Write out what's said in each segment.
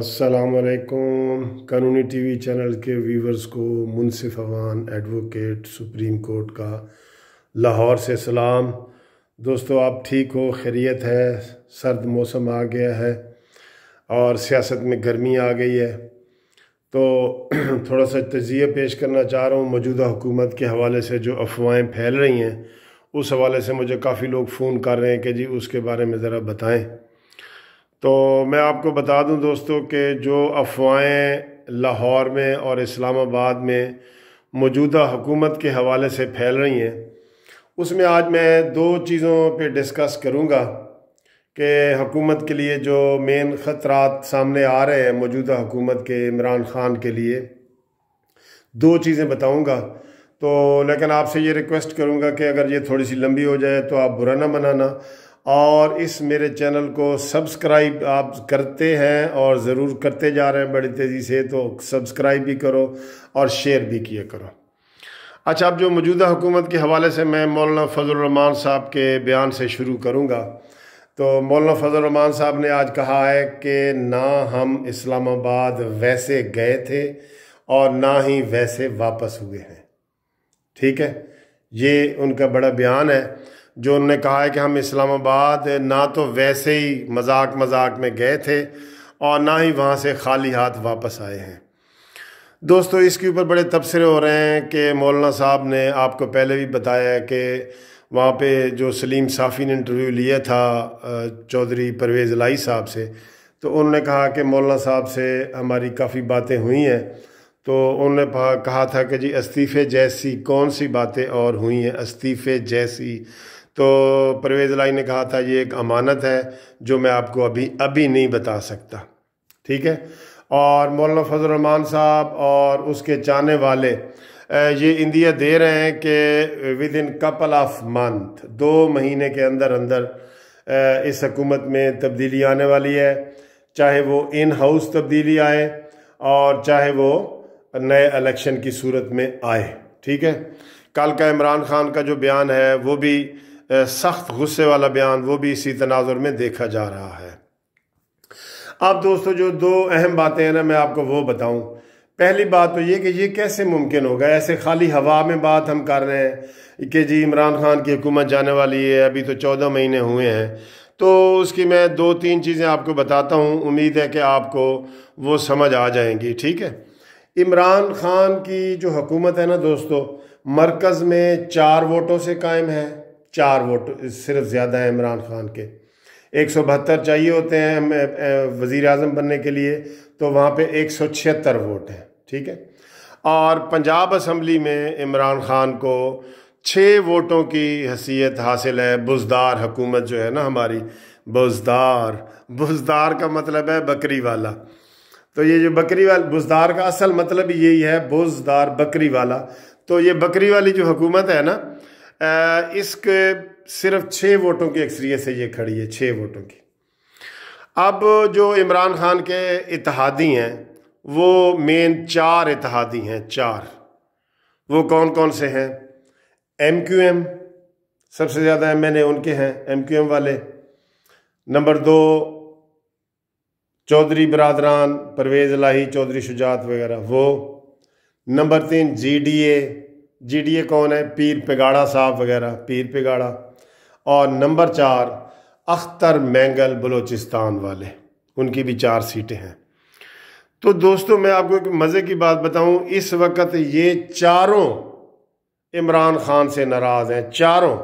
असलकुम कानूनी TV channel के व्यूवर्स को Munsif Awan advocate Supreme Court का लाहौर से सलाम दोस्तों आप ठीक हो खैरियत है सर्द मौसम आ गया है और सियासत में गर्मी आ गई है तो थोड़ा सा तजिए पेश करना चाह रहा हूँ मौजूदा हुकूमत के हवाले से जो अफवाहें फैल रही हैं उस हवाले से मुझे काफ़ी लोग फ़ोन कर रहे हैं कि जी उसके बारे में ज़रा बताएँ तो मैं आपको बता दूं दोस्तों कि जो अफवाहें लाहौर में और इस्लामाबाद में मौजूदा हुकूमत के हवाले से फैल रही हैं उसमें आज मैं दो चीज़ों पे डिस्कस करूँगा कि हुकूमत के लिए जो मेन ख़तरात सामने आ रहे हैं मौजूदा हुकूमत के इमरान ख़ान के लिए दो चीज़ें बताऊँगा तो लेकिन आपसे ये रिक्वेस्ट करूँगा कि अगर ये थोड़ी सी लंबी हो जाए तो आप बुरा ना मनाना और इस मेरे चैनल को सब्सक्राइब आप करते हैं और ज़रूर करते जा रहे हैं बड़ी तेज़ी से तो सब्सक्राइब भी करो और शेयर भी किया करो अच्छा अब जो मौजूदा हुकूमत के हवाले से मैं मौलाना फजलरहमान साहब के बयान से शुरू करूँगा तो मौलाना रमान साहब ने आज कहा है कि ना हम इस्लामाबाद वैसे गए थे और ना ही वैसे वापस हुए हैं ठीक है ये उनका बड़ा बयान है जो उन्होंने कहा है कि हम इस्लामाबाद ना तो वैसे ही मजाक मजाक में गए थे और ना ही वहाँ से खाली हाथ वापस आए हैं दोस्तों इसके ऊपर बड़े तबसरे हो रहे हैं कि मौलाना साहब ने आपको पहले भी बताया कि वहाँ पे जो सलीम साफ़ी ने इंटरव्यू लिया था चौधरी परवेज़ लाई साहब से तो उन्होंने कहा कि मौलाना साहब से हमारी काफ़ी बातें हुई हैं तो उन्होंने कहा था कि जी इस्तीफ़े जैसी कौन सी बातें और हुई हैं इस्तीफ़े जैसी तो परवेज़ लाई ने कहा था ये एक अमानत है जो मैं आपको अभी अभी नहीं बता सकता ठीक है और मौलाना फजलरहमान साहब और उसके चाहने वाले ये इंदिया दे रहे हैं कि within couple of month दो महीने के अंदर अंदर इस हकूमत में तब्दीली आने वाली है चाहे वो इन हाउस तब्दीली आए और चाहे वो नए इलेक्शन की सूरत में आए ठीक है कल का इमरान खान का जो बयान है वो भी सख्त गुस्से वाला बयान वो भी इसी तनाजुर में देखा जा रहा है अब दोस्तों जो दो अहम बातें हैं ना मैं आपको वो बताऊं पहली बात तो ये कि ये कैसे मुमकिन होगा ऐसे खाली हवा में बात हम कर रहे हैं कि जी इमरान खान की हुकूमत जाने वाली है अभी तो चौदह महीने हुए हैं तो उसकी मैं दो तीन चीज़ें आपको बताता हूँ उम्मीद है कि आपको वो समझ आ जाएंगी ठीक है इमरान खान की जो हुकूमत है ना दोस्तों मरकज़ में चार वोटों से कायम है चार वोट सिर्फ ज़्यादा हैं इमरान खान के एक सौ बहत्तर चाहिए होते हैं वज़ी अजम बनने के लिए तो वहाँ पर एक सौ छिहत्तर वोट हैं ठीक है और पंजाब असम्बली में इमरान खान को छः वोटों की हैसियत हासिल है बुजदार हकूमत जो है ना हमारी बुजदार बुजदार का मतलब है बकरी वाला तो ये जो बकरी वाला बुजदार का असल मतलब यही है बुजदार बकरी वाला तो ये बकरी वाली जो हुकूमत है ना इसके सिर्फ छः वोटों की अक्सरियत से ये खड़ी है छः वोटों की अब जो इमरान खान के इतिहादी हैं वो मेन चार इतिहादी हैं चार वो कौन कौन से हैं एम क्यू एम सबसे ज़्यादा एम एन ए उनके हैं एम क्यू एम वाले नंबर दो चौधरी बरदरान परवेज़ लाही चौधरी शुजात वगैरह वो नंबर तीन जी डी ए जीडीए कौन है पीर पिगाड़ा साहब वगैरह पीर पिगाड़ा और नंबर चार अख्तर मैंगल बलूचिस्तान वाले उनकी भी चार सीटें हैं तो दोस्तों मैं आपको एक मज़े की बात बताऊं इस वक्त ये चारों इमरान खान से नाराज़ हैं चारों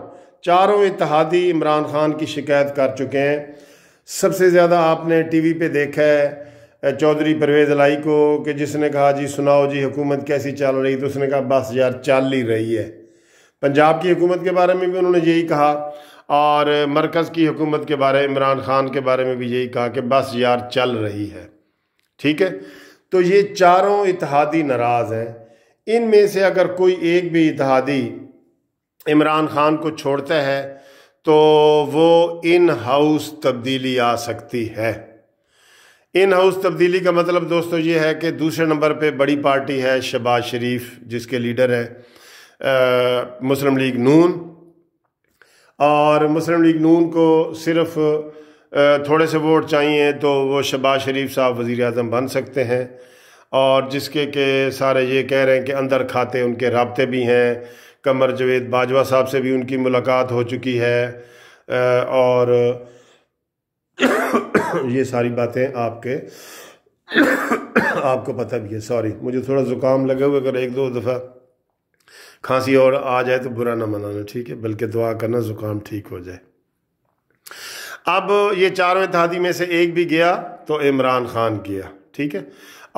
चारों इतिहादी इमरान खान की शिकायत कर चुके हैं सबसे ज़्यादा आपने टीवी पे देखा है चौधरी परवेज़ लाई को कि जिसने कहा जी सुनाओ जी हुकूमत कैसी चल रही तो उसने कहा बस यार चल ही रही है पंजाब की हुकूमत के बारे में भी उन्होंने यही कहा और मरकज़ की हुकूमत के बारे में इमरान ख़ान के बारे में भी यही कहा कि बस यार चल रही है ठीक है तो ये चारों इतिहादी नाराज़ हैं इन में से अगर कोई एक भी इतिहादी इमरान ख़ान को छोड़ता है तो वो इन हाउस तब्दीली आ सकती है इन हाउस तब्दीली का मतलब दोस्तों ये है कि दूसरे नंबर पे बड़ी पार्टी है शबाज शरीफ जिसके लीडर हैं मुस्लिम लीग नून और मुस्लिम लीग नून को सिर्फ थोड़े से वोट चाहिए तो वो शबाज शरीफ साहब वज़ी अजम बन सकते हैं और जिसके के सारे ये कह रहे हैं कि अंदर खाते उनके रबते भी हैं कमर जवेद बाजवा साहब से भी उनकी मुलाकात हो चुकी है और ये सारी बातें आपके आपको पता भी है सॉरी मुझे थोड़ा ज़ुकाम लगे हुए अगर एक दो दफ़ा खांसी और आ जाए तो बुरा ना मनाना ठीक है बल्कि दुआ करना ज़ुकाम ठीक हो जाए अब ये चारवें इतिहादी में से एक भी गया तो इमरान ख़ान गया ठीक है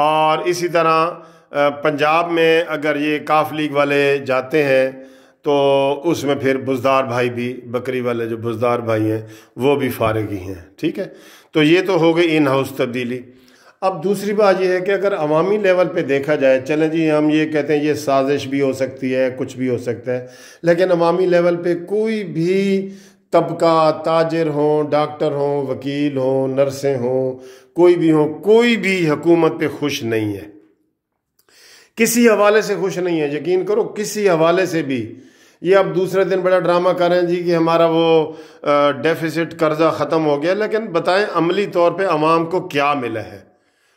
और इसी तरह पंजाब में अगर ये काफ लीग वाले जाते हैं तो उसमें फिर बुजदार भाई भी बकरी वाले जो बुजदार भाई हैं वो भी फारग ही हैं ठीक है तो ये तो हो गई इन हाउस तब्दीली अब दूसरी बात यह है कि अगर अवामी लेवल पे देखा जाए चलें जी हम ये कहते हैं ये साजिश भी हो सकती है कुछ भी हो सकता है लेकिन अवामी लेवल पे कोई भी तबका ताजर हों डॉक्टर हों वकील हों नर्सें हों कोई भी हों कोई भी हुकूमत पे खुश नहीं है किसी हवाले से खुश नहीं है यकीन करो किसी हवाले से भी ये अब दूसरे दिन बड़ा ड्रामा कर रहे हैं जी कि हमारा वो डेफिसिट कर्जा ख़त्म हो गया लेकिन बताएं अमली तौर पे आवाम को क्या मिला है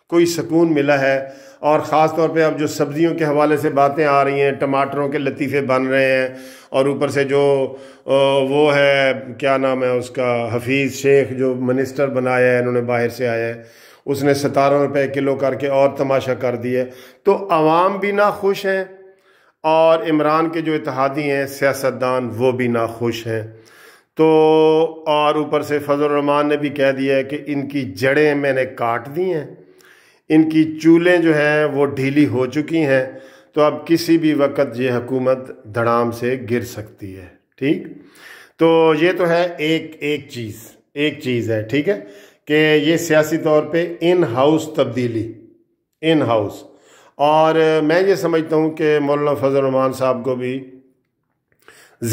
कोई सुकून मिला है और ख़ास तौर पे अब जो सब्ज़ियों के हवाले से बातें आ रही हैं टमाटरों के लतीफ़े बन रहे हैं और ऊपर से जो वो है क्या नाम है उसका हफीज़ शेख जो मिनिस्टर बनाया है इन्होंने बाहर से आया है उसने सतारह रुपये किलो करके और तमाशा कर दिया तो आवाम भी ना खुश हैं और इमरान के जो इतिहादी हैं सियासतदान वो भी नाखुश हैं तो और ऊपर से रहमान ने भी कह दिया है कि इनकी जड़ें मैंने काट दी हैं इनकी चूलें जो हैं वो ढीली हो चुकी हैं तो अब किसी भी वक्त ये हुकूमत धड़ाम से गिर सकती है ठीक तो ये तो है एक एक चीज़ एक चीज़ है ठीक है कि ये सियासी तौर पे इन हाउस तब्दीली इन हाउस और मैं ये समझता हूँ कि मौलाना फजल रमान साहब को भी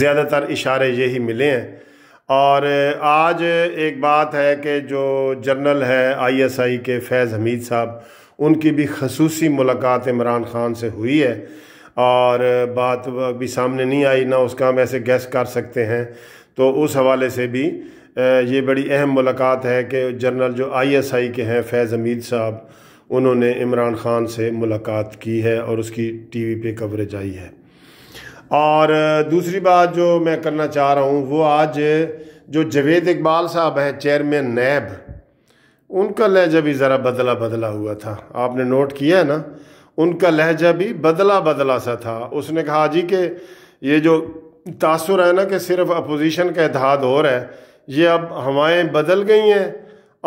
ज़्यादातर इशारे यही मिले हैं और आज एक बात है कि जो जनरल है आईएसआई के फैज़ हमीद साहब उनकी भी खसूसी मुलाकात इमरान ख़ान से हुई है और बात अभी सामने नहीं आई ना उसका हम ऐसे गैस कर सकते हैं तो उस हवाले से भी ये बड़ी अहम मुलाकात है कि जनरल जो आईएसआई के हैं फैज़ हमीद साहब उन्होंने इमरान ख़ान से मुलाकात की है और उसकी टीवी पे कवरेज आई है और दूसरी बात जो मैं करना चाह रहा हूँ वो आज जो जवेद इकबाल साहब हैं चेयरमैन नैब उनका लहजा भी ज़रा बदला बदला हुआ था आपने नोट किया है ना उनका लहजा भी बदला बदला सा था उसने कहा जी कि ये जो तासर है ना कि सिर्फ अपोजिशन का इतिहाद हो रहा है ये अब हवाएँ बदल गई हैं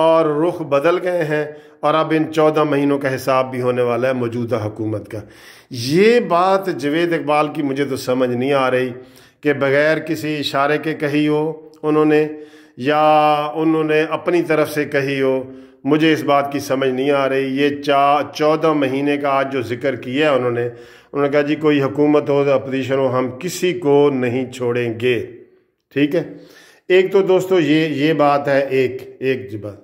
और रुख बदल गए हैं और अब इन चौदह महीनों का हिसाब भी होने वाला है मौजूदा हुकूमत का ये बात जवेद इकबाल की मुझे तो समझ नहीं आ रही कि बग़ैर किसी इशारे के कही हो उन्होंने या उन्होंने अपनी तरफ से कही हो मुझे इस बात की समझ नहीं आ रही ये चा चौदह महीने का आज जो जिक्र किया है उन्होंने उन्होंने कहा जी कोई हुकूमत हो अपोजिशन हो हम किसी को नहीं छोड़ेंगे ठीक है एक तो दोस्तों ये ये बात है एक एक बात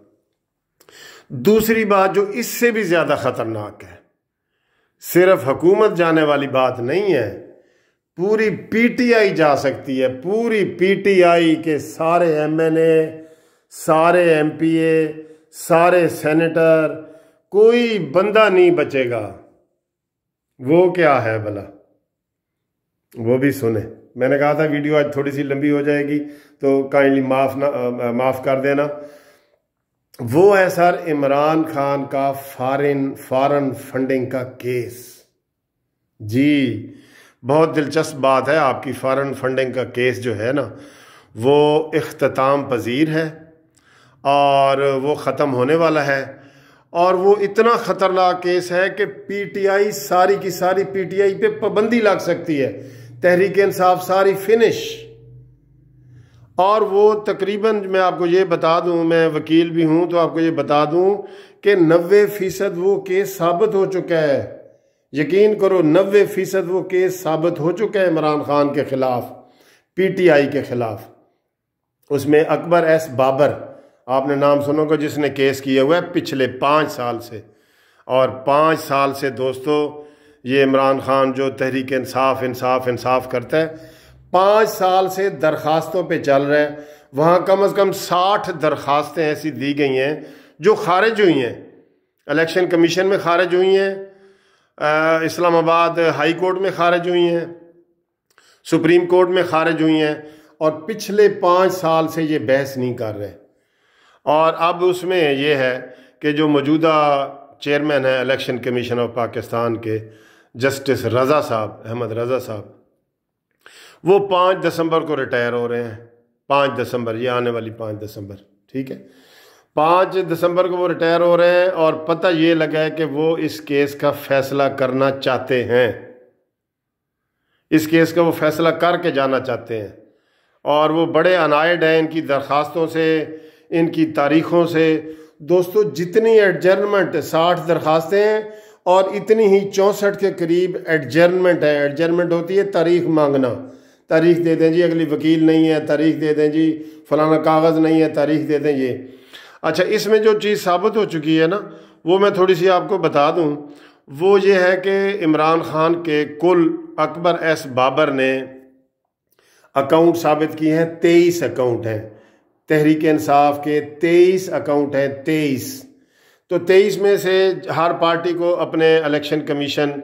दूसरी बात जो इससे भी ज़्यादा ख़तरनाक है सिर्फ हुकूमत जाने वाली बात नहीं है पूरी पीटीआई जा सकती है पूरी पीटीआई के सारे एमएनए सारे एमपीए सारे सेनेटर कोई बंदा नहीं बचेगा वो क्या है भला वो भी सुने मैंने कहा था वीडियो आज थोड़ी सी लंबी हो जाएगी तो काइंडली माफ़ ना माफ़ कर देना वो है सर इमरान खान का फॉरन फॉरन फंडिंग का केस जी बहुत दिलचस्प बात है आपकी फॉरन फंडिंग का केस जो है ना वो अख्ताम पजीर है और वो ख़त्म होने वाला है और वो इतना ख़तरनाक केस है कि पीटीआई सारी की सारी पीटीआई पे पाबंदी लग सकती है तहरीक इंसाफ सारी फिनिश और वो तकरीबन मैं आपको ये बता दूं मैं वकील भी हूं तो आपको ये बता दूं कि नबे फ़ीसद वो केस साबित हो चुका है यकीन करो नबे फ़ीसद वो केस साबित हो चुका है इमरान खान के ख़िलाफ़ पीटीआई के ख़िलाफ़ उसमें अकबर एस बाबर आपने नाम सुनो को जिसने केस किया हुआ है पिछले पाँच साल से और पाँच साल से दोस्तों ये इमरान खान जो तहरीक इंसाफ इंसाफ इंसाफ करता है पाँच साल से दरखास्तों पे चल रहे हैं वहाँ कम अज़ कम साठ दरखास्तें ऐसी दी गई हैं जो खारिज हुई हैं इलेक्शन कमीशन में खारिज हुई हैं इस्लामाबाद हाई कोर्ट में खारिज हुई हैं सुप्रीम कोर्ट में खारिज हुई हैं और पिछले पाँच साल से ये बहस नहीं कर रहे और अब उसमें यह है कि जो मौजूदा चेयरमैन है इलेक्शन कमीशन ऑफ पाकिस्तान के जस्टिस रज़ा साहब अहमद रज़ा साहब वो पाँच दिसंबर को रिटायर हो रहे हैं पाँच दिसंबर ये आने वाली पाँच दिसंबर ठीक है पाँच दिसंबर को वो रिटायर हो रहे हैं और पता ये लगा है कि वो इस केस का फैसला करना चाहते हैं इस केस का वो फैसला करके जाना चाहते हैं और वो बड़े अनायड हैं इनकी दरख्वास्तों से इनकी तारीखों से दोस्तों जितनी एडजर्नमेंट साठ दरख्वास्तें हैं और इतनी ही चौंसठ के करीब एडजर्नमेंट है एडजर्नमेंट होती है तारीख मांगना तारीख दे दें जी अगली वकील नहीं है तारीख दे दें जी फलाना कागज़ नहीं है तारीख दे दें ये अच्छा इसमें जो चीज़ साबित हो चुकी है ना वो मैं थोड़ी सी आपको बता दूँ वो ये है कि इमरान ख़ान के कुल अकबर एस बाबर ने अकाउंट साबित किए हैं तेईस अकाउंट हैं तहरीक इंसाफ के तेईस अकाउंट हैं तेईस तो तेईस में से हर पार्टी को अपने इलेक्शन कमीशन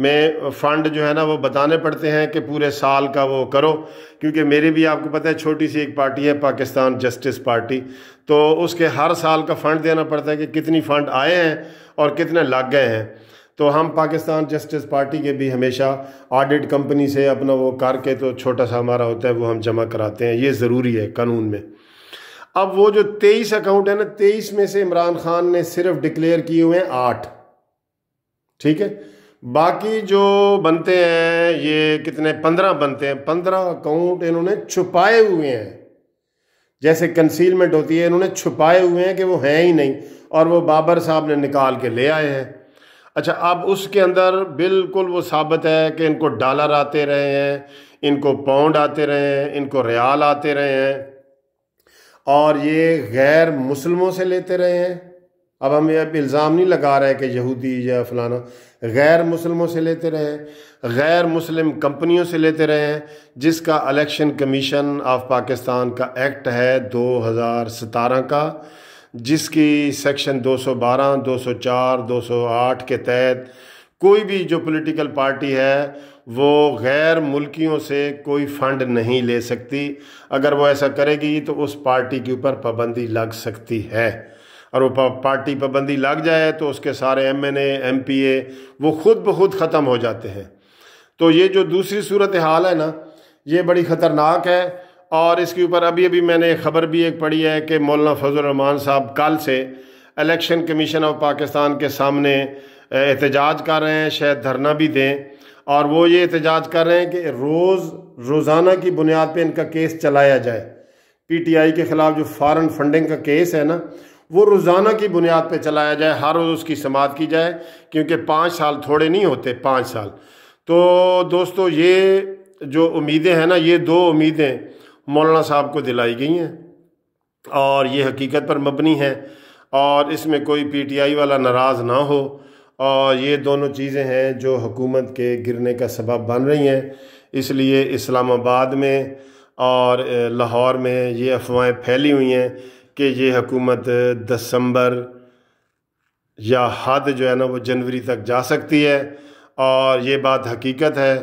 में फ़ंड जो है ना वो बताने पड़ते हैं कि पूरे साल का वो करो क्योंकि मेरे भी आपको पता है छोटी सी एक पार्टी है पाकिस्तान जस्टिस पार्टी तो उसके हर साल का फ़ंड देना पड़ता है कि कितनी फ़ंड आए हैं और कितने लग गए हैं तो हम पाकिस्तान जस्टिस पार्टी के भी हमेशा ऑडिट कंपनी से अपना वो करके तो छोटा सा हमारा होता है वो हम जमा कराते हैं ये ज़रूरी है कानून में अब वो जो तेईस अकाउंट है ना तेईस में से इमरान खान ने सिर्फ डिक्लेयर किए हुए हैं आठ ठीक है बाकी जो बनते हैं ये कितने पंद्रह बनते हैं पंद्रह अकाउंट इन्होंने छुपाए हुए हैं जैसे कंसीलमेंट होती है इन्होंने छुपाए हुए हैं कि वो हैं ही नहीं और वो बाबर साहब ने निकाल के ले आए हैं अच्छा अब उसके अंदर बिल्कुल वो साबित है कि इनको डॉलर आते रहे हैं इनको पाउंड आते रहे हैं इनको रियाल आते रहे हैं और ये गैर मुसलमों से लेते रहे हैं अब हम ये अब इल्ज़ाम नहीं लगा रहे कि यहूदी या फलाना गैर मुसलमों से लेते रहें गैर मुस्लिम कंपनियों से लेते रहें जिसका इलेक्शन कमीशन ऑफ पाकिस्तान का एक्ट है दो हज़ार सतारह का जिसकी सेक्शन 212, 204, 208 के तहत कोई भी जो पॉलिटिकल पार्टी है वो गैर मुल्कियों से कोई फंड नहीं ले सकती अगर वो ऐसा करेगी तो उस पार्टी के ऊपर पाबंदी लग सकती है और वो पार्टी पाबंदी लग जाए तो उसके सारे M N M P A वो खुद ब खुद ख़त्म हो जाते हैं तो ये जो दूसरी सूरत हाल है ना ये बड़ी ख़तरनाक है और इसके ऊपर अभी अभी मैंने ख़बर भी एक पढ़ी है कि मौलाना रहमान साहब कल से इलेक्शन कमीशन ऑफ पाकिस्तान के सामने एहतजाज कर रहे हैं शायद धरना भी दें और वो ये एहतजाज कर रहे हैं कि रोज़ रोज़ाना की बुनियाद पर इनका केस चलाया जाए पी टी आई के ख़िलाफ़ जो फ़ारन फंडिंग का केस है ना वो रोज़ाना की बुनियाद पे चलाया जाए हर रोज़ उसकी समात की जाए क्योंकि पाँच साल थोड़े नहीं होते पाँच साल तो दोस्तों ये जो उम्मीदें हैं ना ये दो उम्मीदें मौलाना साहब को दिलाई गई हैं और ये हकीकत पर मबनी है और इसमें कोई पी टी आई वाला नाराज़ ना हो और ये दोनों चीज़ें हैं जो हुकूमत के गिरने का सबब बन रही हैं इसलिए इस्लामाबाद में और लाहौर में ये अफवाहें फैली हुई हैं कि ये हकूमत दिसंबर या हद जो है ना वो जनवरी तक जा सकती है और ये बात हकीकत है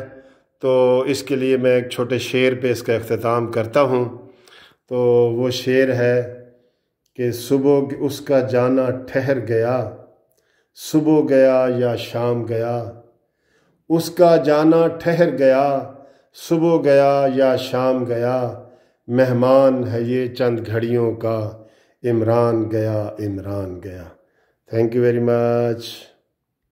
तो इसके लिए मैं एक छोटे शेर पे इसका अख्ताम करता हूँ तो वो शेर है कि सुबह उसका जाना ठहर गया सुबह गया या शाम गया उसका जाना ठहर गया सुबह गया या शाम गया मेहमान है ये चंद घड़ियों का इमरान गया इमरान गया थैंक यू वेरी मच